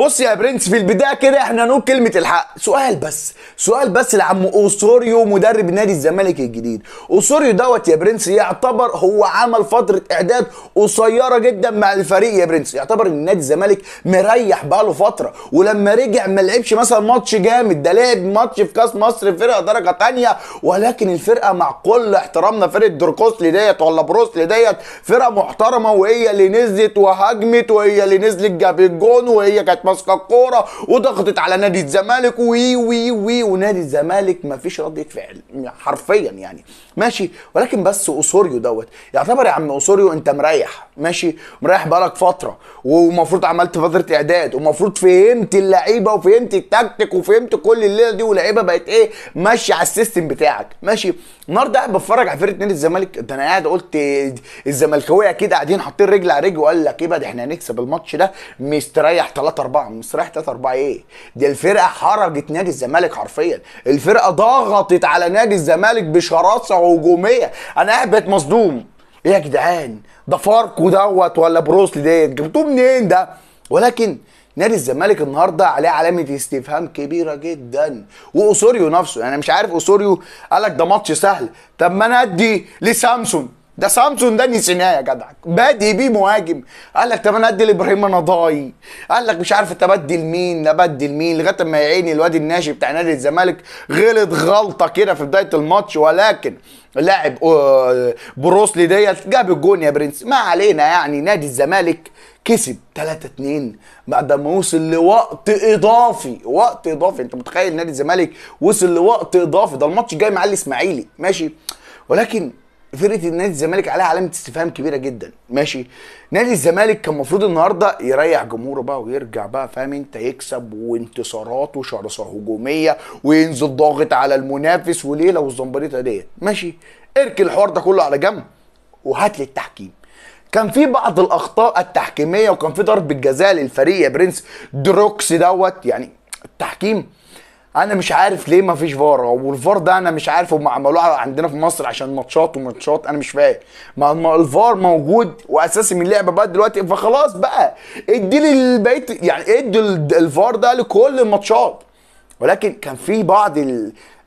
بص يا برنس في البدايه كده احنا نقول كلمه الحق سؤال بس سؤال بس لعم اوسوريو مدرب نادي الزمالك الجديد اوسوريو دوت يا برنس يعتبر هو عمل فتره اعداد قصيره جدا مع الفريق يا برنس يعتبر ان نادي الزمالك مريح بقاله فتره ولما رجع ما لعبش مثلا ماتش جامد ده لعب ماتش في كاس مصر فرقه درجه تانية ولكن الفرقه مع كل احترامنا فرقه دركوسلي ديت ولا بروسلي ديت فرقه محترمه وهي اللي نزلت وهاجمت وهي اللي نزلت جاب الجون وهي كانت كانت ماسكه الكوره وضغطت على نادي الزمالك وي وي وي ونادي الزمالك ما فيش ردة فعل حرفيا يعني ماشي ولكن بس اوسوريو دوت يعتبر يا عم اوسوريو انت مريح ماشي مريح بقالك فتره ومفروض عملت فتره اعداد ومفروض فهمت اللعيبه وفهمت التكتيك وفهمت كل الليله دي واللعيبه بقت ايه ماشيه على السيستم بتاعك ماشي النهارده قاعد بتفرج على فرقه نادي الزمالك ده انا قاعد قلت الزملكاويه كده قاعدين حاطين رجل على رجل وقال لك ايه بقى ده احنا هنكسب الماتش ده مستريح 3 4 4 مستريح 3 4 ايه دي الفرقه حرجت نادي الزمالك حرفيا الفرقه ضغطت على نادي الزمالك بشراسه هجوميه انا قاعد مصدوم ايه يا جدعان ده فاركو دوت ولا بروسلي ديت جبتوه منين ده ولكن نادي الزمالك النهارده عليه علامه استفهام كبيره جدا واسوريو نفسه انا يعني مش عارف قال قالك ده ماتش سهل طب ما انا ادي لسامسون ده سامسون ده نسيناه يا جدع بادئ بيه مهاجم قال لك طب انا ادي لابراهيم نضاي قال لك مش عارف ابدل مين ابدل مين لغايه ما عيني الواد الناشئ بتاع نادي الزمالك غلط غلطه كده في بدايه الماتش ولكن لاعب آه، بروسلي ديت جاب الجون يا برنس ما علينا يعني نادي الزمالك كسب 3 2 بعد ما وصل لوقت اضافي وقت اضافي انت متخيل نادي الزمالك وصل لوقت اضافي ده الماتش جاي مع الاسماعيلي ماشي ولكن فرقه نادي الزمالك عليها علامه استفهام كبيره جدا ماشي نادي الزمالك كان المفروض النهارده يريح جمهوره بقى ويرجع بقى فاهم انت يكسب وانتصارات وشرسه هجوميه وينزل ضاغط على المنافس وليله والزمبريطه ديت ماشي اركن الحوار ده كله على جنب وهات لي التحكيم كان في بعض الاخطاء التحكيميه وكان في ضرب جزاء للفريق يا برنس دروكس دوت يعني التحكيم انا مش عارف ليه ما فيش فار والفار ده انا مش عارف هم عملوه عندنا في مصر عشان ماتشات وماتشات انا مش فاهم ما الفار موجود واساسي من اللعبه بقى دلوقتي فخلاص بقى ادي لي بقيه يعني ادي الفار ده لكل الماتشات ولكن كان في بعض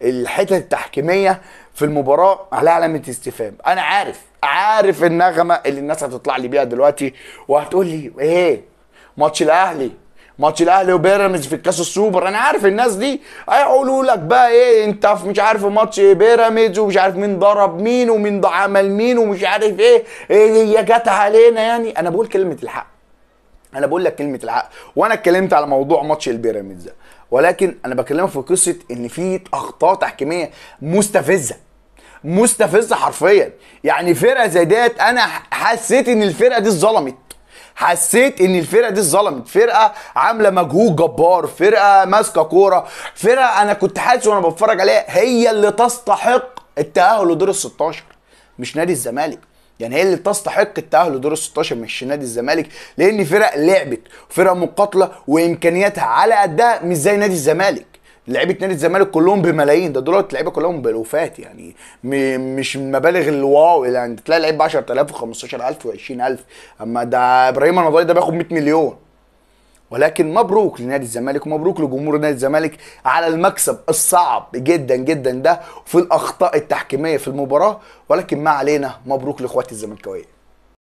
الحتت التحكيميه في المباراه عليها علامه استفهام انا عارف عارف النغمه اللي الناس هتطلع لي بيها دلوقتي وهتقول لي ايه ماتش الاهلي ماتش الاهلي وبيراميدز في الكاس السوبر انا عارف الناس دي هيقولوا لك بقى ايه انت في مش عارف ماتش بيراميدز ومش عارف مين ضرب مين ومين عمل مين ومش عارف ايه هي إيه, إيه، جت علينا يعني انا بقول كلمه الحق انا بقول لك كلمه الحق وانا اتكلمت على موضوع ماتش البيراميدز ولكن انا بكلمك في قصه ان في اخطاء تحكيميه مستفزه مستفزه حرفيا يعني فرقه زي ديت انا حسيت ان الفرقه دي اتظلمت حسيت ان الفرقه دي اتظلمت فرقه عامله مجهود جبار فرقه ماسكه كوره فرقه انا كنت حاسس وانا بتفرج عليها هي اللي تستحق التاهل لدور ال 16 مش نادي الزمالك يعني هي اللي تستحق التاهل لدور ال 16 مش نادي الزمالك لان فرق لعبت فرق مقاتله وامكانياتها على قدها مش زي نادي الزمالك لعيبه نادي الزمالك كلهم بملايين ده دولت لعيبه كلهم بالوفات يعني م- مش مبالغ الواو يعني تلاقي لعيب ب 10000 و15000 و20000 اما ده ابراهيم النضالي ده بياخد 100 مليون ولكن مبروك لنادي الزمالك ومبروك لجمهور نادي الزمالك على المكسب الصعب جدا جدا ده في الاخطاء التحكيميه في المباراه ولكن ما علينا مبروك لاخواتي الزملكاويه